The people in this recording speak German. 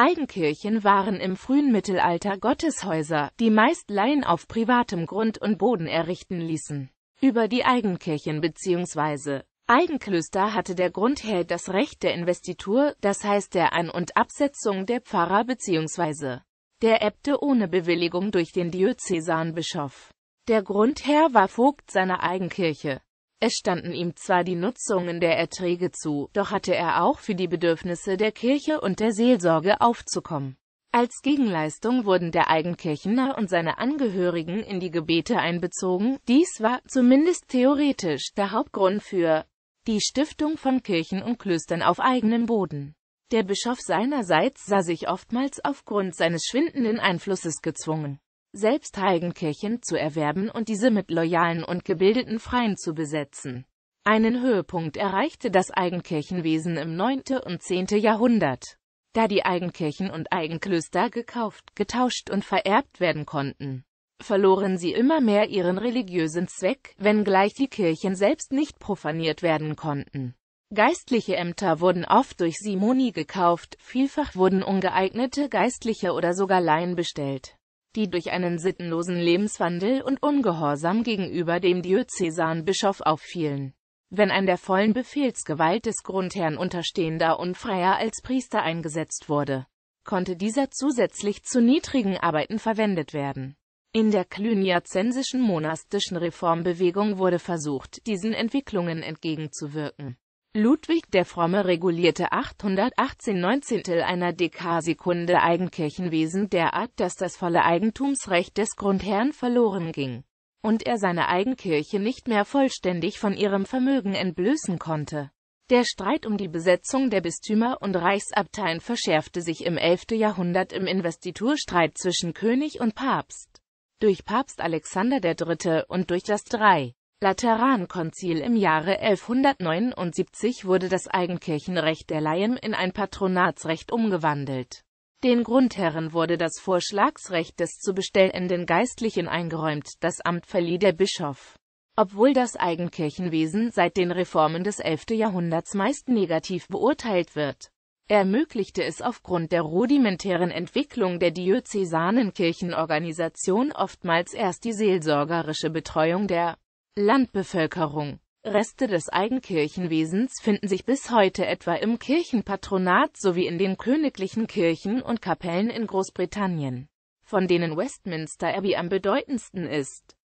Eigenkirchen waren im frühen Mittelalter Gotteshäuser, die meist Laien auf privatem Grund und Boden errichten ließen. Über die Eigenkirchen bzw. Eigenklöster hatte der Grundherr das Recht der Investitur, das heißt der An- und Absetzung der Pfarrer bzw. der Äbte ohne Bewilligung durch den Diözesanbischof. Der Grundherr war Vogt seiner Eigenkirche. Es standen ihm zwar die Nutzungen der Erträge zu, doch hatte er auch für die Bedürfnisse der Kirche und der Seelsorge aufzukommen. Als Gegenleistung wurden der Eigenkirchener und seine Angehörigen in die Gebete einbezogen, dies war, zumindest theoretisch, der Hauptgrund für die Stiftung von Kirchen und Klöstern auf eigenem Boden. Der Bischof seinerseits sah sich oftmals aufgrund seines schwindenden Einflusses gezwungen, selbst Heidenkirchen zu erwerben und diese mit loyalen und gebildeten Freien zu besetzen. Einen Höhepunkt erreichte das Eigenkirchenwesen im 9. und 10. Jahrhundert, da die Eigenkirchen und Eigenklöster gekauft, getauscht und vererbt werden konnten verloren sie immer mehr ihren religiösen Zweck, wenngleich die Kirchen selbst nicht profaniert werden konnten. Geistliche Ämter wurden oft durch Simonie gekauft, vielfach wurden ungeeignete Geistliche oder sogar Laien bestellt die durch einen sittenlosen Lebenswandel und Ungehorsam gegenüber dem Diözesanbischof auffielen. Wenn ein der vollen Befehlsgewalt des Grundherrn unterstehender und freier als Priester eingesetzt wurde, konnte dieser zusätzlich zu niedrigen Arbeiten verwendet werden. In der cluniazensischen monastischen Reformbewegung wurde versucht, diesen Entwicklungen entgegenzuwirken Ludwig der Fromme regulierte 818 Neunzehntel einer Dekarsekunde Eigenkirchenwesen derart, dass das volle Eigentumsrecht des Grundherrn verloren ging und er seine Eigenkirche nicht mehr vollständig von ihrem Vermögen entblößen konnte. Der Streit um die Besetzung der Bistümer und Reichsabteien verschärfte sich im 11. Jahrhundert im Investiturstreit zwischen König und Papst. Durch Papst Alexander III. und durch das 3. Laterankonzil im Jahre 1179 wurde das Eigenkirchenrecht der Laien in ein Patronatsrecht umgewandelt. Den Grundherren wurde das Vorschlagsrecht des zu bestellenden Geistlichen eingeräumt, das Amt verlieh der Bischof. Obwohl das Eigenkirchenwesen seit den Reformen des 11. Jahrhunderts meist negativ beurteilt wird, ermöglichte es aufgrund der rudimentären Entwicklung der diözesanen Kirchenorganisation oftmals erst die seelsorgerische Betreuung der Landbevölkerung Reste des Eigenkirchenwesens finden sich bis heute etwa im Kirchenpatronat sowie in den königlichen Kirchen und Kapellen in Großbritannien, von denen Westminster Abbey am bedeutendsten ist